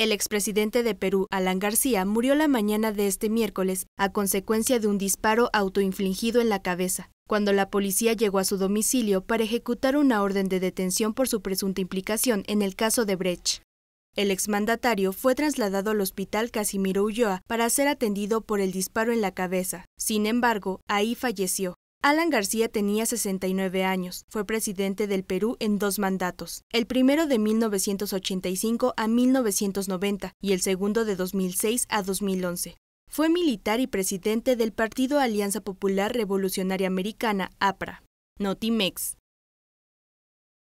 El expresidente de Perú, Alan García, murió la mañana de este miércoles a consecuencia de un disparo autoinfligido en la cabeza, cuando la policía llegó a su domicilio para ejecutar una orden de detención por su presunta implicación en el caso de Brecht. El exmandatario fue trasladado al hospital Casimiro Ulloa para ser atendido por el disparo en la cabeza. Sin embargo, ahí falleció. Alan García tenía 69 años, fue presidente del Perú en dos mandatos, el primero de 1985 a 1990 y el segundo de 2006 a 2011. Fue militar y presidente del Partido Alianza Popular Revolucionaria Americana, APRA. Notimex.